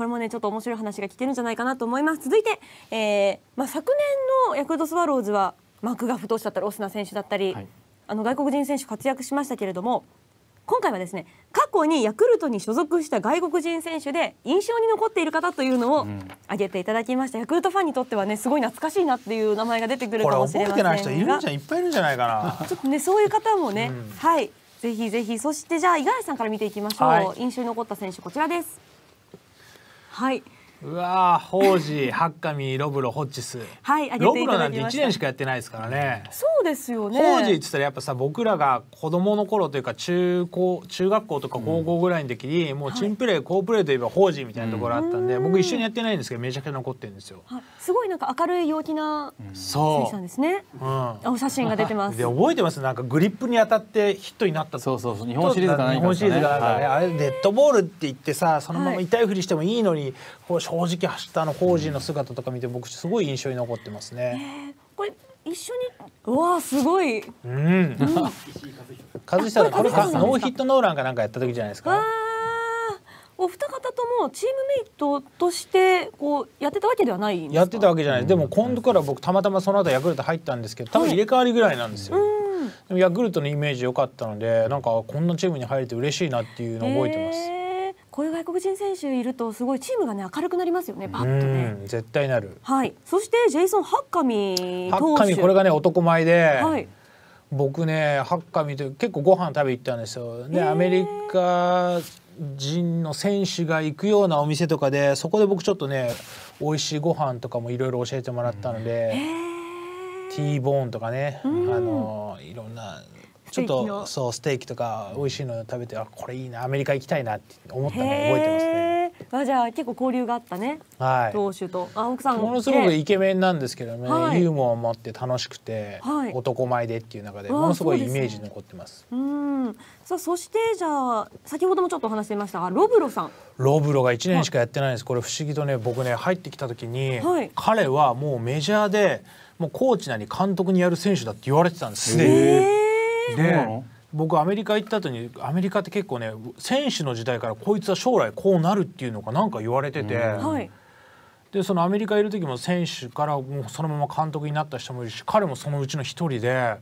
これもねちょっと面白い話が聞けるんじゃないかなと思います続いて、えーまあ、昨年のヤクルトスワローズはマクガフ投手だったりオスナ選手だったり、はい、あの外国人選手活躍しましたけれども今回はですね過去にヤクルトに所属した外国人選手で印象に残っている方というのを挙げていただきました、ヤクルトファンにとってはねすごい懐かしいなっていう名前が出てくるかもしれませんがいるんじゃいっぱいいるんじゃないかなちょっとねそういう方もね、うん、はいぜひぜひそしてじゃあ五十嵐さんから見ていきましょう、はい、印象に残った選手こちらですはいうわホージー、ハッカミロブロ、ホッチス。はい、あロブロなんて一年しかやってないですからね。そうですよね。ホージーって言ったらやっぱさ僕らが子供の頃というか中高中学校とか高校ぐらいの時に、うん、もうチンプレー、はい、好プレーといえばホージーみたいなところあったんで、うん、僕一緒にやってないんですけどめちゃくちゃ残ってるんですよ。すごいなんか明るい陽気な選手なんですね。うん、お写真が出てます。で覚えてますなんかグリップに当たってヒットになった。そうそうそう日本シリーズか何ね、日本シリーズが、ねはい、あれデッドボールって言ってさそのまま痛いふりしてもいいのに、はい正直走ったの法人の姿とか見て僕すごい印象に残ってますね。えー、これ一緒にうわすごい。うん。うん、和久さんこれノーヒットノーランかなんかやった時じゃないですか。お二方ともチームメイトとしてこうやってたわけではないやってたわけじゃない、でも今度から僕たまたまその後ヤクルト入ったんですけど多分入れ替わりぐらいなんですよ、でもヤクルトのイメージ良かったのでなんかこんなチームに入れて嬉しいなっていうのを覚えてます、えーこういう外国人選手いるとすごいチームがね明るくなりますよねパッとね絶対なるはいそしてジェイソン・ハッカミ投手ハッカミこれがね男前で、はい、僕ねハッカミと結構ご飯食べ行ったんですよでアメリカ人の選手が行くようなお店とかでそこで僕ちょっとね美味しいご飯とかもいろいろ教えてもらったので、ティーボーンとかね、あのいろんなちょっとそうステーキとか美味しいの食べてあこれいいなアメリカ行きたいなって思ったの覚えてますね。あじゃあ結構交流があったね。はい。当主とあ奥さんものすごくイケメンなんですけどね、はい、ユーモアを持って楽しくて、はい、男前でっていう中でものすごいイメージ残ってます。うすね、うんさあそしてじゃあ先ほどもちょっと話していましたがロブロさん。ロブロが1年しかやってないんです。これ不思議とね僕ね入ってきた時に、はい、彼はもうメジャーでもうコーチなり監督にやる選手だって言われてたんです。すでに。ね僕アメリカ行った後にアメリカって結構ね選手の時代からこいつは将来こうなるっていうのかなんか言われてて、でそのアメリカいる時も選手からもうそのまま監督になった人もいるし彼もそのうちの一人で、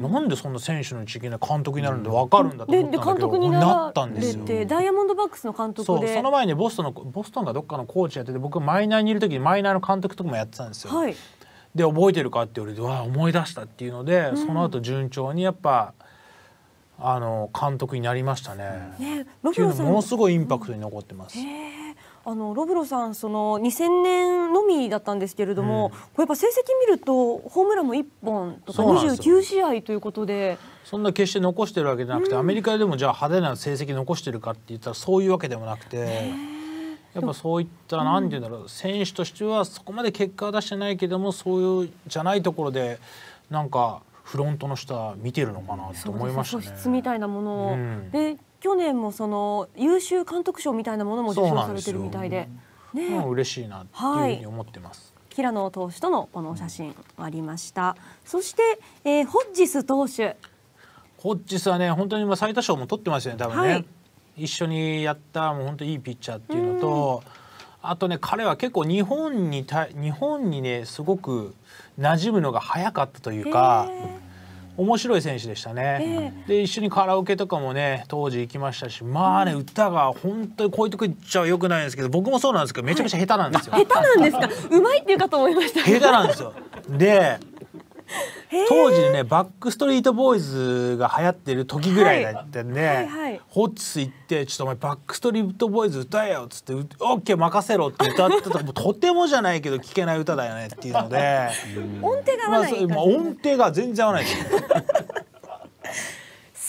うなんでそんな選手の時期で監督になるんで分かるんだと思ったんだけど、うん、なったんですよダイヤモンドバックスの監督そうその前にボストンのボストンがどっかのコーチやってて僕マイナーにいる時にマイナーの監督とかもやってたんですよ。はいで覚えてるかって言われてわ思い出したっていうので、うん、その後順調にやっぱあの監督になりましたね。ねロブロさんものすごいインパクトに残ってます。うんあのロブロさんその2000年のみだったんですけれども、うん、これやっぱ成績見るとホームランも1本とか29試合ということでそんな決して残してるわけじゃなくて、アメリカでもじゃあ派手な成績残してるかって言ったらそういうわけでもなくて。えーやっぱそういった何て言うんだろう、選手としてはそこまで結果は出してないけどもそういうじゃないところでなんかフロントの下見てるのかなと思いましたね。質みたいなものを、うん、で去年もその優秀監督賞みたいなものも受賞されてるみたいで、でね、嬉しいなっていうふうに思ってます。はい、平野投手とのこの写真ありました。そして、えー、ホッジス投手。ホッジスはね本当にまあ最多勝も取ってますよね多分ね。はい一緒にやったもう本当いいピッチャーっていうのとあとね彼は結構日本にた日本にねすごく馴染むのが早かったというか。面白い選手でしたね、えー、で一緒にカラオケとかもね当時行きましたしまあね、うん、歌が本当にこういうとこ行っちゃよくないんですけど僕もそうなんですけどめちゃめちゃ下手なんですよ、はい、下手なんですか上手いっていうかと思いました下手なんですよで当時ねバックストリートボーイズが流行ってる時ぐらいだったんで、はいはいはい、ホッチス行って「ちょっとお前バックストリートボーイズ歌えよ」っつって「オッケー任せろ」って歌ってたとてもじゃないけど聴けない歌だよねっていうので音程が合わない、まあ、音程が全然合わないです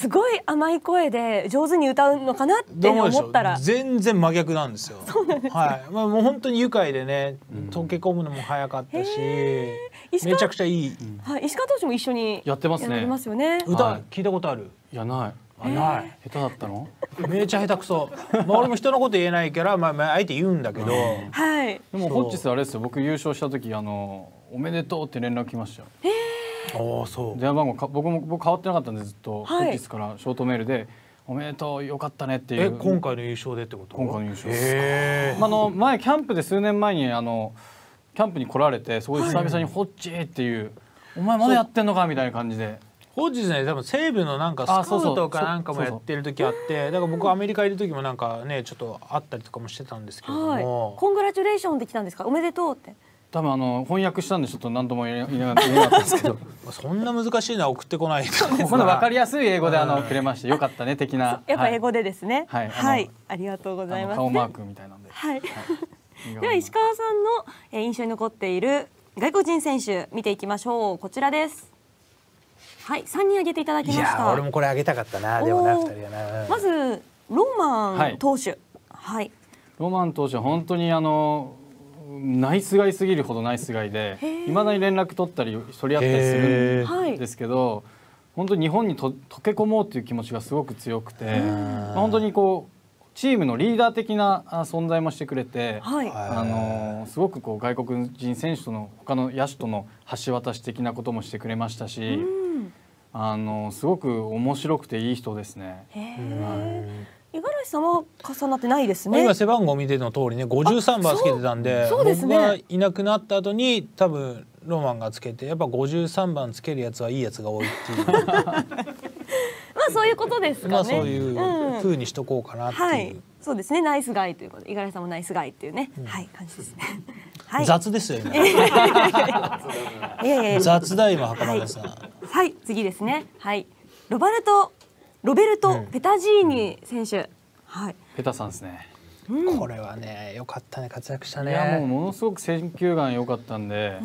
すごい甘い声で上手に歌うのかなって思ったら全然真逆なんですよ。そうなんですはい、まあもう本当に愉快でね、溶け込むのも早かったし、めちゃくちゃいい。はい、石川投手も一緒にやってますね。ますよね。歌聞いたことある？いやない。ない。下手だったの？めちゃ下手くそ。まあ俺も人のこと言えないから、まあまああえて言うんだけど。はい。でもホッチスあれですよ。僕優勝した時あのおめでとうって連絡来ましたよ。へえ。ああそう電話番号か僕も僕変わってなかったんでずっと本日からショートメールで「おめでとうよかったね」っていう今回の優勝でってこと今回の優勝ですか、あの、の前キャンプで数年前にあのキャンプに来られてすごい久々に「ホッチー」っていう、はい「お前まだやってんのか」みたいな感じで。ホッジね多分西武のなんかスカウトかなんかもやってる時あってだから僕アメリカいる時もなんかねちょっとあったりとかもしてたんですけれども、はい、コングラチュレーションできたんですかおめでとうって多分あの翻訳したんでちょっと何とも言えなかったんですけど そんな難しいのは送ってこないこの分かりやすい英語であのくれましてよかったね的なやっぱ英語でですねはい、はいありがとうございます顔マークみたいなんで、はい、では石川さんの印象に残っている外国人選手見ていきましょうこちらですはい三人挙げていただきました俺もこれ挙げたかったなでもな二人はなまずロマン投手はい、はい、ロマン投手本当にあのナイスガイすぎるほどナイスガイでいまだに連絡取ったり取り合ったりするんですけど本当に日本にと溶け込もうという気持ちがすごく強くて、まあ、本当にこうチームのリーダー的な存在もしてくれて、はい、あのすごくこう外国人選手との他の野手との橋渡し的なこともしてくれましたし、あのすごく面白くていい人ですね。はい橋さんは重なってないですね。今背番号見ての通りね、53番つけてたんで、そうですね、僕がいなくなった後に多分ロマンがつけて、やっぱ53番つけるやつはいいやつが多いっていう。まあそういうことですかね。まあそういう風にしとこうかなっていう。うんはい、そうですね、ナイスガイということで、五十嵐さんもナイスガイっていうね、うん、はい感じですね。はい、雑ですよね 雑だ今袴田さん、はい。はい、次ですね。はい、ロバルトロベルト・ペタジーニ選手、うんはい、ペタさんですね、うん、これはね良かったね活躍したねいやもうものすごく選球眼良かったんで、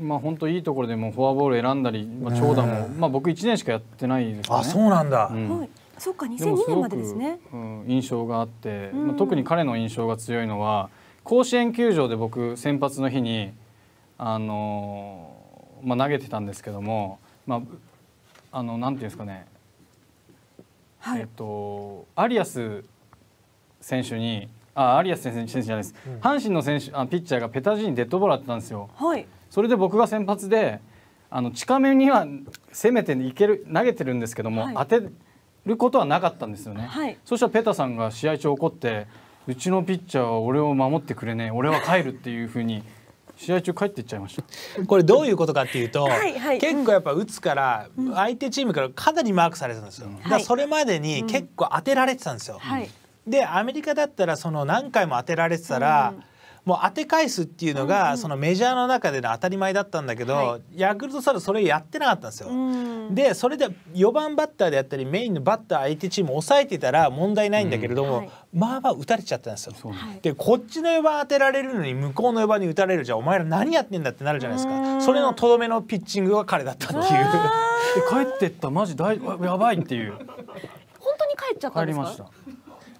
まあ本当いいところでもフォアボール選んだり、まあ、長打も、まあ僕1年しかやってないですかねあそうなんだ、うんはい、そうか2002年までですねうん、印象があって、まあ、特に彼の印象が強いのは甲子園球場で僕先発の日にあのー、まあ、投げてたんですけども、まあ、あのなんていうんですかねえっとアリアス選手にあアリアス選手じゃないです、うん、阪神の選手あピッチャーがペタジーにデッドボールあったんですよ。はい、それで僕が先発であの近めには攻めていける投げてるんですけども、はい、当てることはなかったんですよね。はい、そしたらペタさんが試合中怒ってうちのピッチャーは俺を守ってくれねえ俺は帰るっていうふうに試合中帰ってっちゃいましたこれどういうことかっていうとはい、はい、結構やっぱ打つから相手チームからかなりマークされてたんですよ、うん、だそれまでに結構当てられてたんですよ、はい、でアメリカだったらその何回も当てられてたら、うんもう当て返すっていうのが、うんうん、そのメジャーの中での当たり前だったんだけど、はい、ヤクルトサルそれやってなかったんですよ。でそれで4番バッターであったりメインのバッター相手チーム抑えてたら問題ないんだけれども、うんまあまあ打たれちゃったんですよ。でこっちの4番当てられるのに向こうの4番に打たれるじゃお前ら何やってんだってなるじゃないですか。それのとどめのピッチングが彼だったっていう。帰ってったマジ大やばいっていう。本当に帰っちゃったんですか。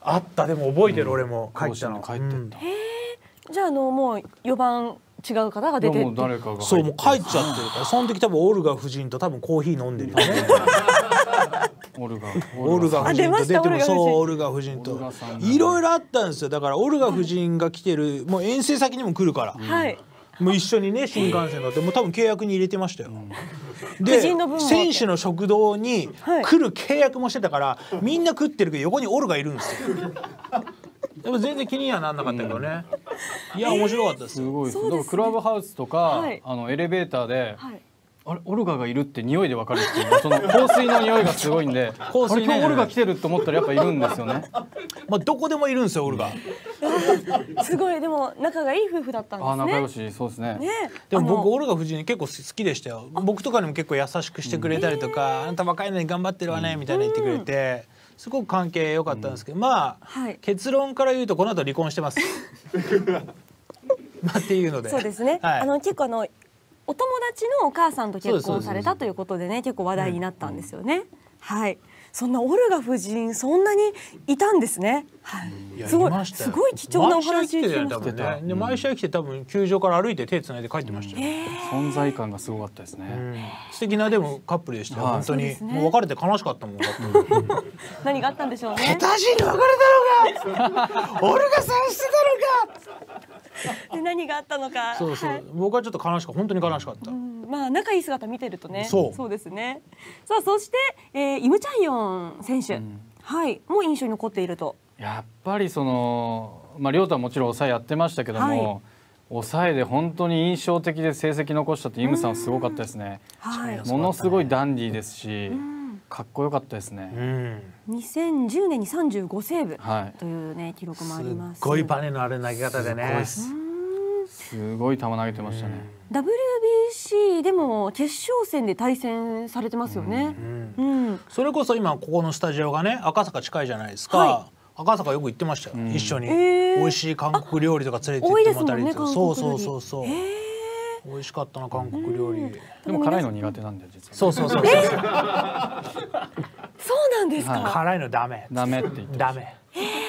あったでも覚えてる、俺も帰ったの。帰ってった。じゃああのもう4番違う方が出てもう誰かそうもう帰っちゃってるからその時多分オルガ夫人と多分コーヒー飲んでるよね オルガ夫人と出てもそうオルガ夫人といろいろあったんですよだからオルガ夫人が来てる、もう遠征先にも来るから、うん、もう一緒にね新幹線乗ってもう多分契約に入れてましたよ。で選手の食堂に来る契約もしてたから、みんな食ってるけど横にオルガいるんですよ。でも全然気にはなんなかったけどね。いや面白かったです。すごいです。でもクラブハウスとかあのエレベーターで。あれオルガがいるって匂いでわかるっていうその香水の匂いがすごいんで香水、ね、今日オルガ来てると思ったらやっぱいるんですよね まあどこでもいるんですよオルガ すごいでも仲がいい夫婦だったんですねあ仲良しそうですね、ね、でも僕オルガ夫人結構好きでしたよ僕とかにも結構優しくしてくれたりとか、うん、あなた若いのに頑張ってるわねみたいな言ってくれて、うんすごく関係良かったんですけど、うん、まあ、はい、結論から言うとこの後離婚してます。まあっていうので。そうですね。はい、あの結構あのお友達のお母さんと結婚されたということでね結構話題になったんですよね。うんはいそんなオルガ夫人そんなにいたんですね。はい。いすごいすごい貴重なお話聞きました。毎試合来て多分球場から歩いて手つないで帰ってましたうんえー、存在感がすごかったですね。うん、素敵なでもカップルでした、本当に、ね、もう別れて悲しかったもん。何があったんでしょうね。下手に別れたのか。オルガさんしてたのか。で何があったのか。そうそう。はい、僕はちょっと悲しか本当に悲しかった。うんまあ仲いい姿見てるとねそうですねさあそして、えー、イム・チャンヨン選手、うん、はいもう印象に残っているとやっぱりその、まあ、亮太はもちろん抑えやってましたけども、はい抑えで本当に印象的で成績残したってイムさんすごかったですね、はい、ものすごいダンディーですし、かっこよかったですね、うん、2010年に35セーブというね、記録もありますすごいバネのある投げ方でねすごい球投げてましたね。WBC でも決勝戦で対戦されてますよね。うん、うん、それこそ今ここのスタジオがね赤坂近いじゃないですか。はい赤坂よく行ってましたよ、うん、一緒に、えー、美味しい韓国料理とか連れて行ってもらったり、ね、そうそうそうそう、えー、美味しかったな韓国料理、うん、でも辛いの苦手なんだよ実は、ね、そうそうそう、えー、そうなんですか、はい、辛いのダメダメって言ってダメ、えー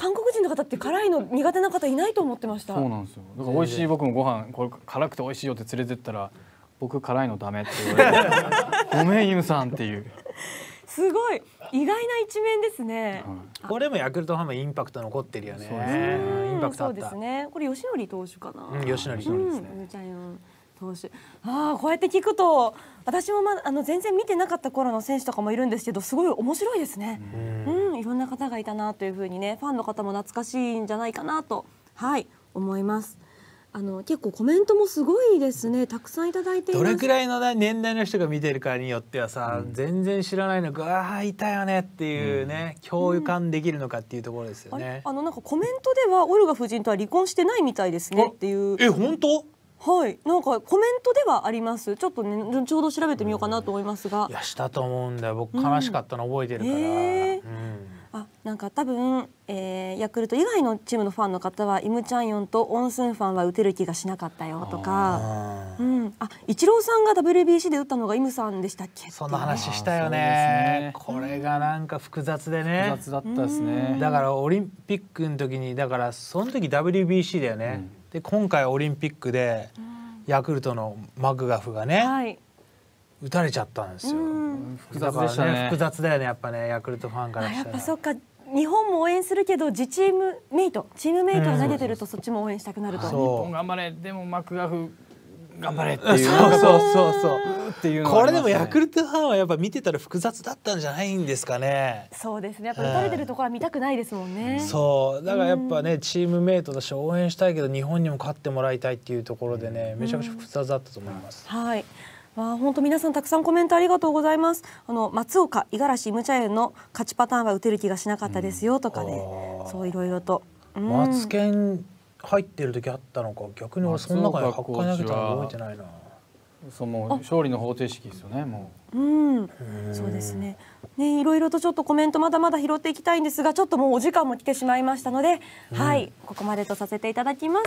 韓国人の方って辛いの苦手な方いないと思ってましたそうなんですよだから美味しい僕もご飯これ辛くて美味しいよって連れてったら僕辛いのダメって言われてごめんユンさんっていうすごい意外な一面ですね、うん、これもヤクルトファンもインパクト残ってるよねそうですねインパクトそうですねこれ吉典投手かな、うん、吉典投手ですね、うん投手ああこうやって聞くと私も、まだあの全然見てなかった頃の選手とかもいるんですけどすごい面白いですね。うんいろんな方がいたなというふうにねファンの方も懐かしいんじゃないかなとはい思います。あの結構コメントもすごいですね。たくさんいただいてどれくらいの年代の人が見てるかによってはさ、うん、全然知らないのがああいたよねっていうね、うん、共感できるのかっていうところですよね。あのなんかコメントではオルガ夫人とは離婚してないみたいですねっていう。え本当？はい、なんかコメントではあります。ちょっとね、ちょうど調べてみようかなと思いますが。いや、したと思うんだよ。僕悲しかったの覚えてるから。うんえーうんあなんか多分、えー、ヤクルト以外のチームのファンの方はイム・チャンヨンとオン・スンファンは打てる気がしなかったよとかうん、あイチローさんが WBC で打ったのがイムさんでしたっけそな話したよね、ね、これがなんか複雑でね複雑だったですねだからオリンピックの時にだからその時 WBC だよね、うん、で今回オリンピックでヤクルトのマクガフがね、はい打たれちゃったんですよ。複雑でしたね、複雑だよねやっぱねヤクルトファンからやっぱそっか日本も応援するけど自チームメイトチームメイトが投げてるとそっちも応援したくなると。日本頑張れでもマクガフ頑張れっていうそうそうそうそう、ね、これでもヤクルトファンはやっぱ見てたら複雑だったんじゃないんですかねそうですねやっぱ打たれてるところは見たくないですもんね、うん、そうだからやっぱね、チームメイトだし応援したいけど日本にも勝ってもらいたいっていうところでね、めちゃくちゃ複雑だったと思います、はいわあ、本当皆さんたくさんコメントありがとうございます。あの松岡五十嵐ムチャ園の勝ちパターンが打てる気がしなかったですよとかね、うん、そういろいろと。うん、マツ入ってる時あったのか、逆に俺その中で八回投げたの覚えてないな。その勝利の方程式ですよね、もう。うん、そうですね。ね、いろいろとちょっとコメントまだまだ拾っていきたいんですが、ちょっともうお時間も来てしまいましたので、うん、はい、ここまでとさせていただきます。